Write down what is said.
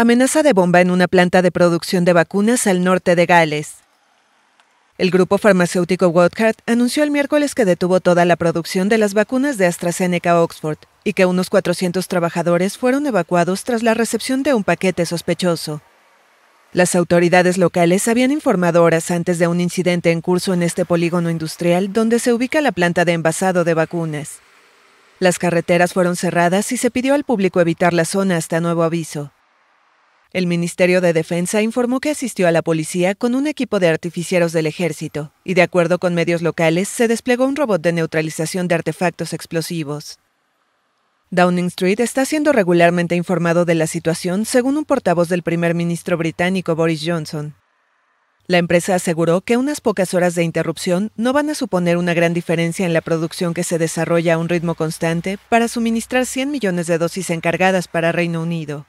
Amenaza de bomba en una planta de producción de vacunas al norte de Gales. El grupo farmacéutico Woodcart anunció el miércoles que detuvo toda la producción de las vacunas de AstraZeneca Oxford y que unos 400 trabajadores fueron evacuados tras la recepción de un paquete sospechoso. Las autoridades locales habían informado horas antes de un incidente en curso en este polígono industrial donde se ubica la planta de envasado de vacunas. Las carreteras fueron cerradas y se pidió al público evitar la zona hasta nuevo aviso. El Ministerio de Defensa informó que asistió a la policía con un equipo de artificieros del ejército y, de acuerdo con medios locales, se desplegó un robot de neutralización de artefactos explosivos. Downing Street está siendo regularmente informado de la situación, según un portavoz del primer ministro británico Boris Johnson. La empresa aseguró que unas pocas horas de interrupción no van a suponer una gran diferencia en la producción que se desarrolla a un ritmo constante para suministrar 100 millones de dosis encargadas para Reino Unido.